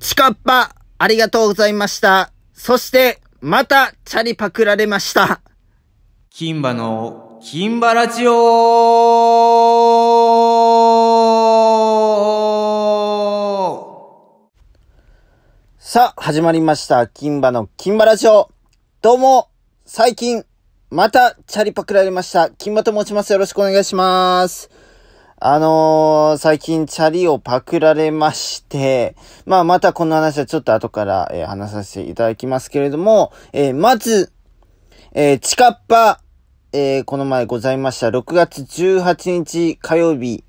チカッパ、ありがとうございました。そして、また、チャリパクられました。金馬の、金馬ラジオさあ、始まりました。金馬の金馬ラジオ。どうも、最近、また、チャリパクられました。金馬と申します。よろしくお願いします。あのー、最近チャリをパクられまして、まあまたこの話はちょっと後から、えー、話させていただきますけれども、えー、まず、えー、チカッパ、えー、この前ございました。6月18日火曜日、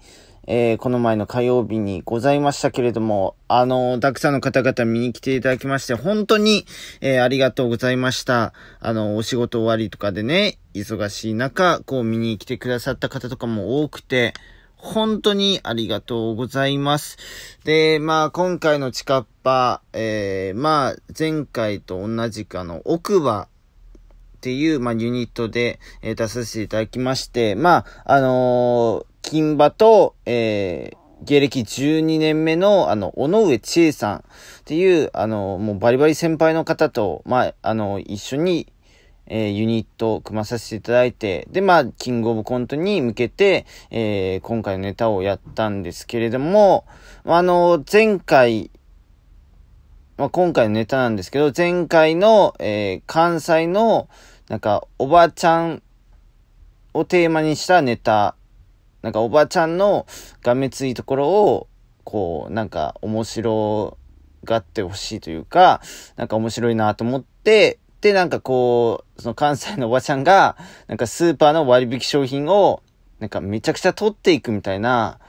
えー、この前の火曜日にございましたけれども、あの、たくさんの方々見に来ていただきまして、本当に、えー、ありがとうございました。あの、お仕事終わりとかでね、忙しい中、こう見に来てくださった方とかも多くて、本当にありがとうございます。で、まあ今回のチカッパ、えー、まあ前回と同じかの奥歯っていう、まあ、ユニットで、えー、出させていただきまして、まあ、あのー、金馬と、えー、芸歴12年目の、あの、尾上千恵さんっていう、あのー、もうバリバリ先輩の方と、まあ、あのー、一緒に、えー、ユニットを組まさせていただいて、で、まあ、キングオブコントに向けて、えー、今回のネタをやったんですけれども、あの、前回、まあ、今回のネタなんですけど、前回の、えー、関西の、なんか、おばちゃんをテーマにしたネタ、なんか、おばちゃんのがめついところを、こう、なんか、面白がってほしいというか、なんか面白いなと思って、で、なんかこう、その関西のおばちゃんが、なんかスーパーの割引商品を、なんかめちゃくちゃ取っていくみたいな、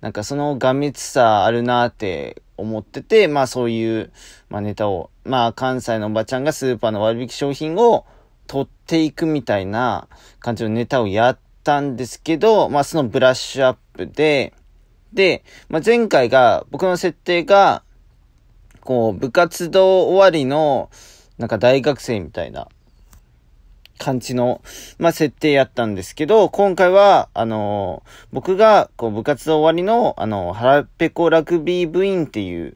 なんかそのがみつさあるなって思ってて、まあそういう、まあネタを、まあ関西のおばちゃんがスーパーの割引商品を取っていくみたいな感じのネタをやったんですけど、まあそのブラッシュアップで、で、まあ前回が、僕の設定が、こう、部活動終わりの、なんか大学生みたいな感じの、まあ、設定やったんですけど、今回は、あのー、僕が、こう、部活終わりの、あのー、腹ペコラグビー部員っていう、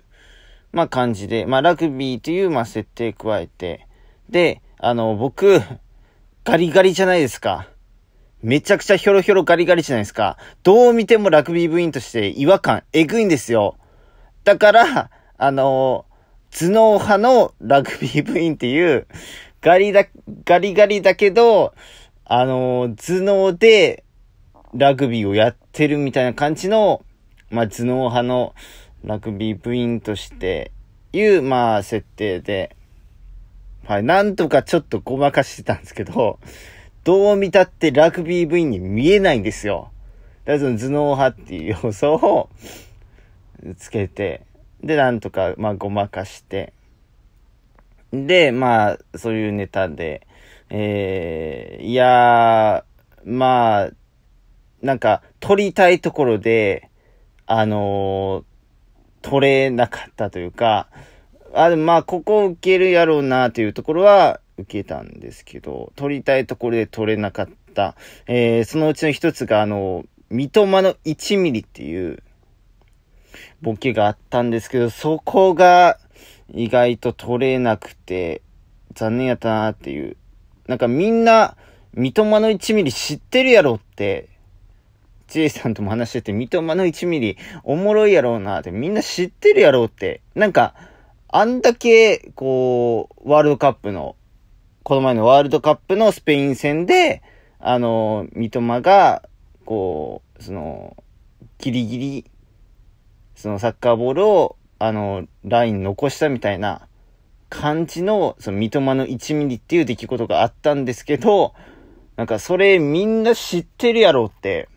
まあ、感じで、まあ、ラグビーという、まあ、設定加えて、で、あのー、僕、ガリガリじゃないですか。めちゃくちゃヒョロヒョロガリガリじゃないですか。どう見てもラグビー部員として違和感、えぐいんですよ。だから、あのー頭脳派のラグビー部員っていう、ガリだ、ガリガリだけど、あのー、頭脳でラグビーをやってるみたいな感じの、まあ、頭脳派のラグビー部員としていう、まあ、設定で、はい、なんとかちょっとごまかしてたんですけど、どう見たってラグビー部員に見えないんですよ。だからその頭脳派っていう要素をつけて、で、なんとか、まあ、ごまかして、で、まあ、そういうネタで、えー、いやまあ、なんか、撮りたいところで、あのー、撮れなかったというか、あ、でまあ、ここ受けるやろうな、というところは受けたんですけど、撮りたいところで撮れなかった。えー、そのうちの一つが、あの、三笘の1ミリっていう、ボケがあったんですけど、そこが意外と取れなくて、残念やったなっていう。なんかみんな、三笘の1ミリ知ってるやろって、J さんとも話してて、三笘の1ミリおもろいやろうなって、みんな知ってるやろって、なんか、あんだけ、こう、ワールドカップの、この前のワールドカップのスペイン戦で、あの、三笘が、こう、その、ギリギリそのサッカーボールを、あの、ライン残したみたいな感じの、その三笘の1ミリっていう出来事があったんですけど、なんかそれみんな知ってるやろって、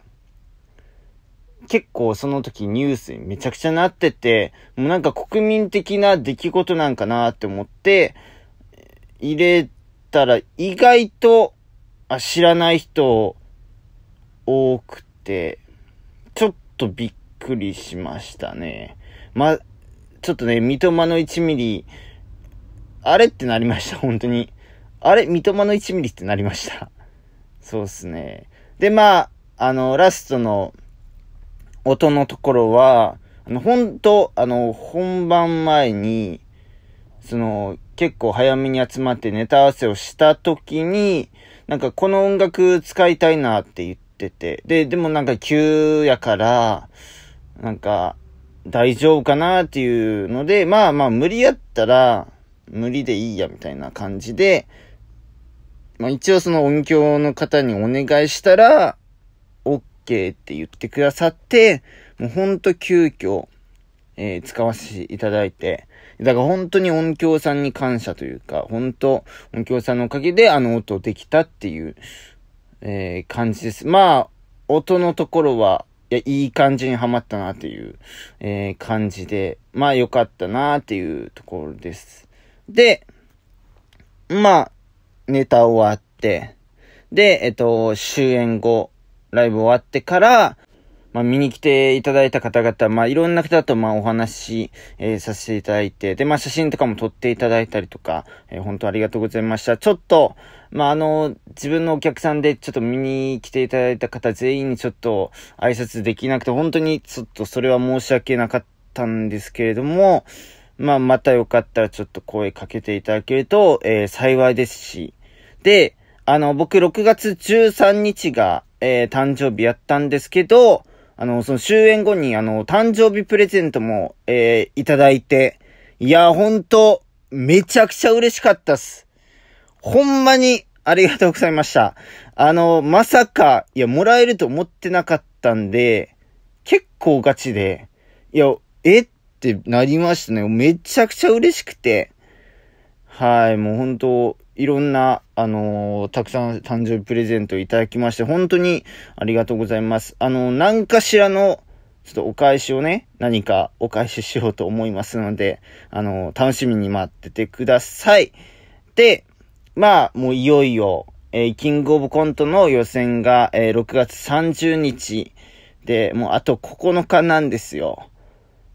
結構その時ニュースにめちゃくちゃなってて、もうなんか国民的な出来事なんかなって思って、入れたら意外と、あ、知らない人多くて、ちょっとびっくりしましたね。ま、ちょっとね、三笘の1ミリ、あれってなりました、本当に。あれ三笘の1ミリってなりました。そうっすね。で、まあ、あの、ラストの音のところは、あの、本当あの、本番前に、その、結構早めに集まってネタ合わせをした時に、なんかこの音楽使いたいなって言ってて、で、でもなんか急やから、なんか、大丈夫かなっていうので、まあまあ無理やったら、無理でいいやみたいな感じで、まあ一応その音響の方にお願いしたら、OK って言ってくださって、もうほんと急遽、えー、使わせていただいて、だから本当に音響さんに感謝というか、本当音響さんのおかげであの音できたっていう、えー、感じです。まあ、音のところは、いや、いい感じにはまったなっていう、えー、感じで、まあ良かったなっていうところです。で、まあ、ネタ終わって、で、えっと、終演後、ライブ終わってから、まあ、見に来ていただいた方々、まあ、いろんな方と、まあ、お話し、えー、させていただいて、で、まあ、写真とかも撮っていただいたりとか、えー、本当ありがとうございました。ちょっと、まあ、あの、自分のお客さんでちょっと見に来ていただいた方全員にちょっと挨拶できなくて、本当にちょっとそれは申し訳なかったんですけれども、まあ、またよかったらちょっと声かけていただけると、えー、幸いですし。で、あの、僕6月13日が、えー、誕生日やったんですけど、あの、その終演後に、あの、誕生日プレゼントも、えー、いただいて、いや、ほんと、めちゃくちゃ嬉しかったっす。ほんまに、ありがとうございました。あの、まさか、いや、もらえると思ってなかったんで、結構ガチで、いや、えってなりましたね。めちゃくちゃ嬉しくて。はい、もう本当いろんな、あのー、たくさん誕生日プレゼントいただきまして、本当にありがとうございます。あのー、何かしらの、ちょっとお返しをね、何かお返ししようと思いますので、あのー、楽しみに待っててください。で、まあ、もういよいよ、えー、キングオブコントの予選が、えー、6月30日で、もうあと9日なんですよ。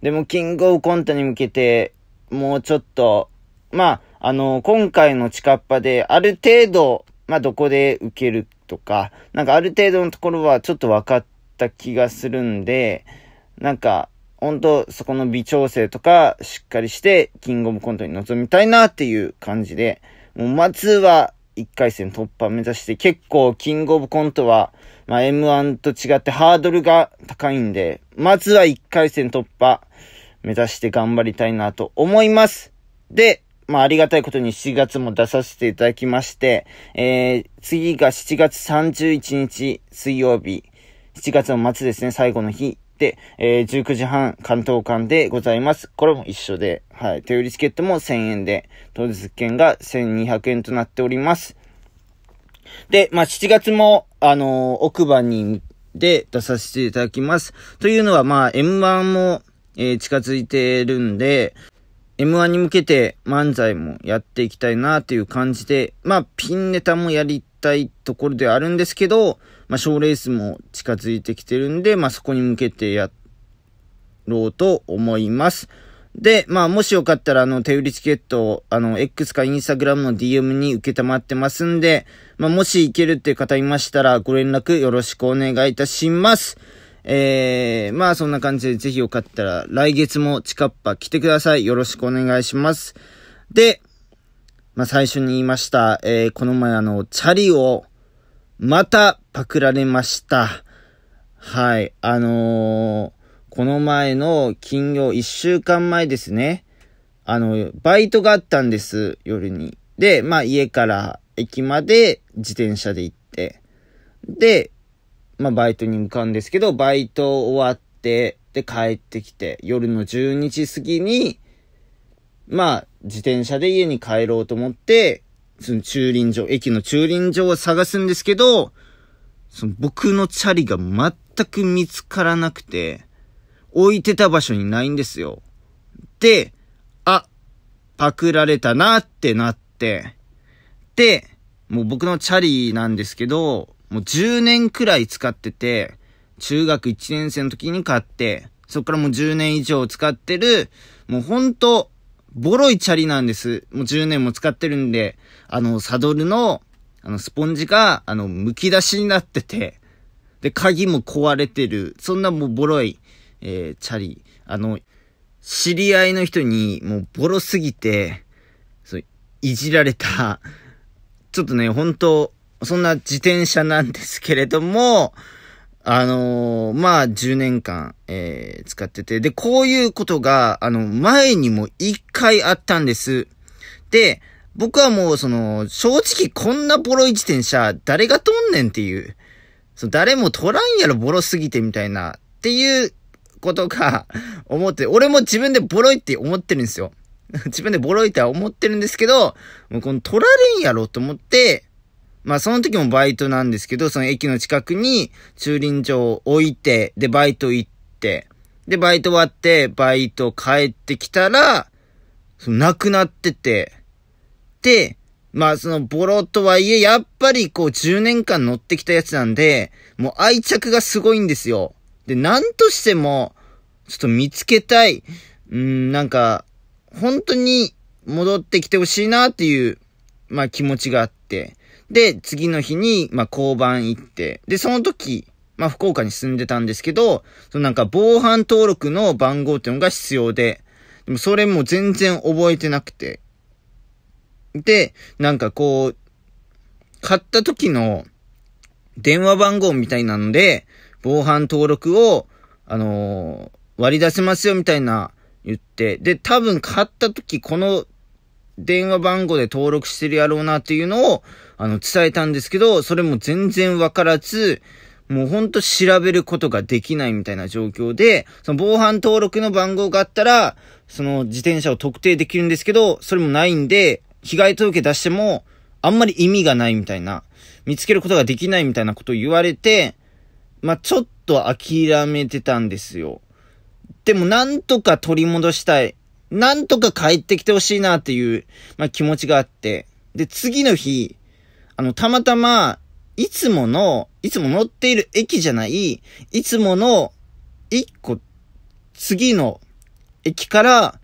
でも、キングオブコントに向けて、もうちょっと、まあ、あの、今回の近っ端で、ある程度、まあ、どこで受けるとか、なんかある程度のところはちょっと分かった気がするんで、なんか、本当そこの微調整とか、しっかりして、キングオブコントに臨みたいなっていう感じで、もう、まずは、1回戦突破目指して、結構、キングオブコントは、まあ、M1 と違ってハードルが高いんで、まずは1回戦突破目指して頑張りたいなと思います。で、まあ、ありがたいことに7月も出させていただきまして、えー、次が7月31日水曜日、7月の末ですね、最後の日で、えー、19時半関東間でございます。これも一緒で、はい。手売りチケットも1000円で、当日券が1200円となっております。で、まあ、7月も、あのー、奥歯に、で出させていただきます。というのは、まあ、M1 も、えー、近づいてるんで、M1 に向けて漫才もやっていきたいなという感じで、まあ、ピンネタもやりたいところではあるんですけど、まあ、賞レースも近づいてきてるんで、まあ、そこに向けてやろうと思います。で、まあ、もしよかったら、あの、手売りチケットを、あの、X か Instagram の DM に受けたまってますんで、まあ、もし行けるっていう方いましたら、ご連絡よろしくお願いいたします。えー、まあそんな感じでぜひよかったら来月もチカッパ来てください。よろしくお願いします。で、まあ最初に言いました、えー、この前あの、チャリをまたパクられました。はい、あのー、この前の金曜1週間前ですね。あの、バイトがあったんです、夜に。で、まあ家から駅まで自転車で行って。で、まあ、バイトに向かうんですけど、バイト終わって、で、帰ってきて、夜の12時過ぎに、まあ、自転車で家に帰ろうと思って、その駐輪場、駅の駐輪場を探すんですけど、その僕のチャリが全く見つからなくて、置いてた場所にないんですよ。で、あ、パクられたなってなって、で、もう僕のチャリなんですけど、もう10年くらい使ってて、中学1年生の時に買って、そっからもう10年以上使ってる、もうほんと、ボロいチャリなんです。もう10年も使ってるんで、あの、サドルの、あの、スポンジが、あの、剥き出しになってて、で、鍵も壊れてる、そんなもうボロい、えー、チャリ。あの、知り合いの人に、もうボロすぎて、そう、いじられた、ちょっとね、本当そんな自転車なんですけれども、あのー、まあ、10年間、えー、使ってて、で、こういうことが、あの、前にも1回あったんです。で、僕はもう、その、正直こんなボロい自転車、誰がとんねんっていう、その誰も取らんやろ、ボロすぎてみたいな、っていうことが、思って、俺も自分でボロいって思ってるんですよ。自分でボロいとは思ってるんですけど、もうこの取られんやろと思って、まあその時もバイトなんですけど、その駅の近くに駐輪場を置いて、でバイト行って、でバイト終わって、バイト帰ってきたら、その亡くなってて、で、まあそのボロとはいえ、やっぱりこう10年間乗ってきたやつなんで、もう愛着がすごいんですよ。で、なんとしても、ちょっと見つけたい。うん、なんか、本当に戻ってきてほしいなっていう、まあ気持ちがあって。で、次の日に、まあ、交番行って、で、その時、まあ、福岡に住んでたんですけど、そのなんか防犯登録の番号っていうのが必要で、でもそれも全然覚えてなくて。で、なんかこう、買った時の電話番号みたいなので、防犯登録を、あのー、割り出せますよみたいな言って、で、多分買った時この電話番号で登録してるやろうなっていうのを、あの、伝えたんですけど、それも全然わからず、もうほんと調べることができないみたいな状況で、その防犯登録の番号があったら、その自転車を特定できるんですけど、それもないんで、被害届出しても、あんまり意味がないみたいな、見つけることができないみたいなことを言われて、まあ、ちょっと諦めてたんですよ。でもなんとか取り戻したい。なんとか帰ってきてほしいなっていう、まあ、気持ちがあって、で、次の日、あの、たまたま、いつもの、いつも乗っている駅じゃない、いつもの、一個、次の駅から、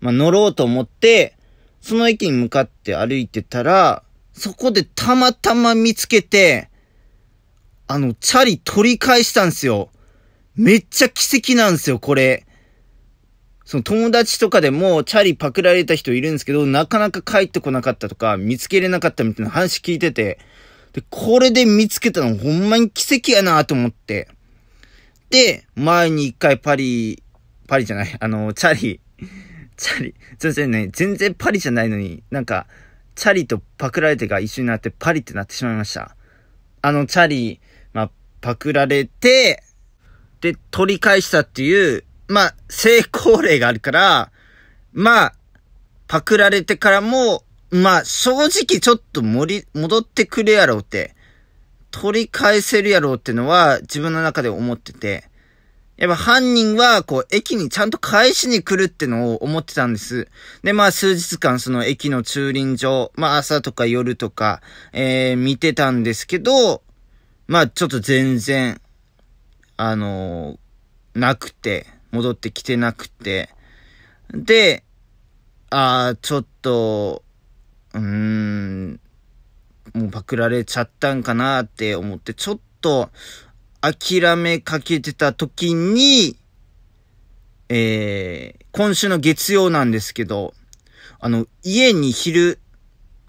まあ、乗ろうと思って、その駅に向かって歩いてたら、そこでたまたま見つけて、あの、チャリ取り返したんすよ。めっちゃ奇跡なんすよ、これ。その友達とかでもチャリパクられた人いるんですけど、なかなか帰ってこなかったとか、見つけれなかったみたいな話聞いてて、で、これで見つけたのほんまに奇跡やなと思って。で、前に一回パリ、パリじゃない、あの、チャリ、チャリ、全然ね、全然パリじゃないのに、なんか、チャリとパクられてが一緒になってパリってなってしまいました。あのチャリ、まあ、パクられて、で、取り返したっていうまあ、成功例があるから、まあ、パクられてからも、まあ、正直ちょっと盛り、戻ってくるやろうって、取り返せるやろうってのは自分の中で思ってて、やっぱ犯人は、こう、駅にちゃんと返しに来るってのを思ってたんです。で、まあ、数日間、その駅の駐輪場、まあ、朝とか夜とか、えー、見てたんですけど、まあ、ちょっと全然、あのー、なくて、戻ってきてなくて。で、ああ、ちょっと、うーん、もうパクられちゃったんかなって思って、ちょっと諦めかけてた時に、えー、今週の月曜なんですけど、あの、家に昼、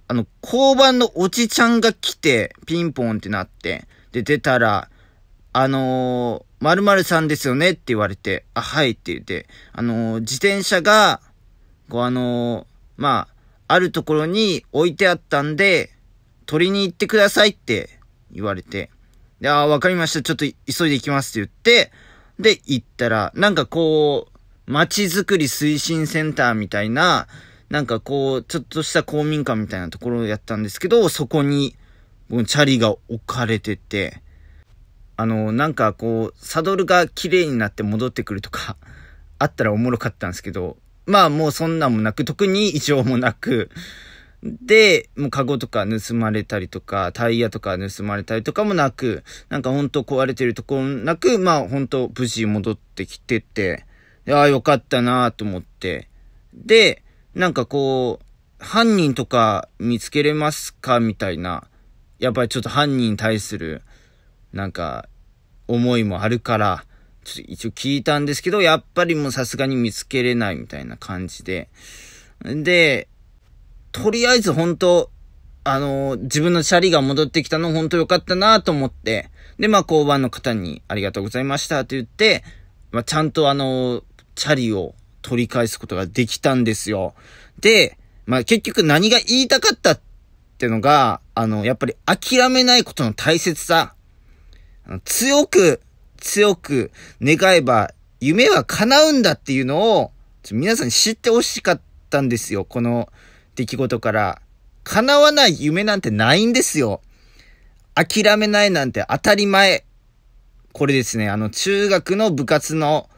あの、交番のおじちゃんが来て、ピンポンってなって、で、出たら、あのー〇〇さんですよねって言われて、あ、はいって言って、あのー、自転車が、こうあのー、まあ、あるところに置いてあったんで、取りに行ってくださいって言われて、で、あ、わかりました。ちょっと急いで行きますって言って、で、行ったら、なんかこう、街づくり推進センターみたいな、なんかこう、ちょっとした公民館みたいなところをやったんですけど、そこに、チャリが置かれてて、あの、なんかこう、サドルが綺麗になって戻ってくるとか、あったらおもろかったんですけど、まあもうそんなんもなく、特に異常もなく、で、もうカゴとか盗まれたりとか、タイヤとか盗まれたりとかもなく、なんかほんと壊れてるところなく、まあほんと無事戻ってきてて、ああよかったなと思って。で、なんかこう、犯人とか見つけれますかみたいな。やっぱりちょっと犯人に対するなんか、思いもあるから、ちょっと一応聞いたんですけど、やっぱりもうさすがに見つけれないみたいな感じで。で、とりあえず本当あのー、自分のシャリが戻ってきたの本当良かったなと思って、で、まあ、交番の方にありがとうございましたと言って、まあ、ちゃんとあのー、チャリを取り返すことができたんですよ。で、まあ、結局何が言いたかったってのが、あの、やっぱり諦めないことの大切さ強く、強く願えば夢は叶うんだっていうのを皆さんに知ってほしかったんですよ。この出来事から。叶わない夢なんてないんですよ。諦めないなんて当たり前。これですね、あの中学の部活の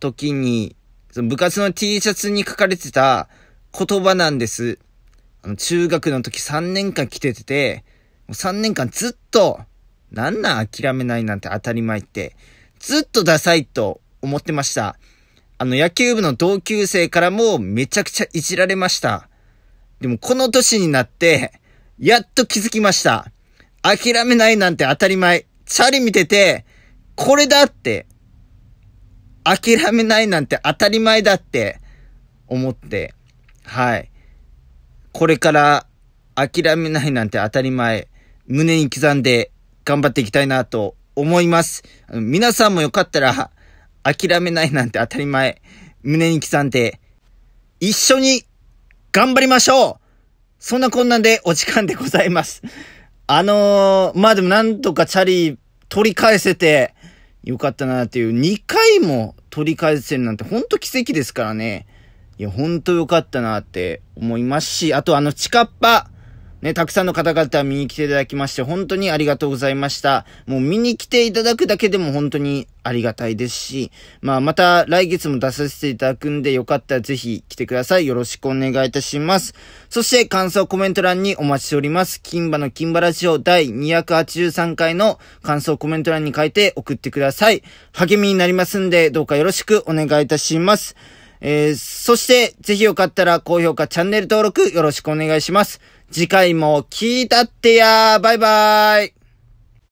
時に、その部活の T シャツに書かれてた言葉なんです。あの中学の時3年間着ててて、3年間ずっとなんなん諦めないなんて当たり前って、ずっとダサいと思ってました。あの野球部の同級生からもめちゃくちゃいじられました。でもこの年になって、やっと気づきました。諦めないなんて当たり前。チャリ見てて、これだって、諦めないなんて当たり前だって思って、はい。これから諦めないなんて当たり前、胸に刻んで頑張っていきたいなと思います。皆さんもよかったら、諦めないなんて当たり前、胸に刻んで、一緒に頑張りましょうそんなこんなんでお時間でございます。あのー、まあでもなんとかチャリ取り返せてよかったなっていう、2回も取り返せるなんてほんと奇跡ですからね。いや、ほんとよかったなって思いますし、あとあの、チカッパ、ね、たくさんの方々見に来ていただきまして、本当にありがとうございました。もう見に来ていただくだけでも本当にありがたいですし、まあ、また来月も出させていただくんで、よかったらぜひ来てください。よろしくお願いいたします。そして、感想コメント欄にお待ちしております。金馬の金馬ラジオ第283回の感想コメント欄に書いて送ってください。励みになりますんで、どうかよろしくお願いいたします。えー、そして、ぜひよかったら高評価、チャンネル登録よろしくお願いします。次回も聞いたってやバイバイ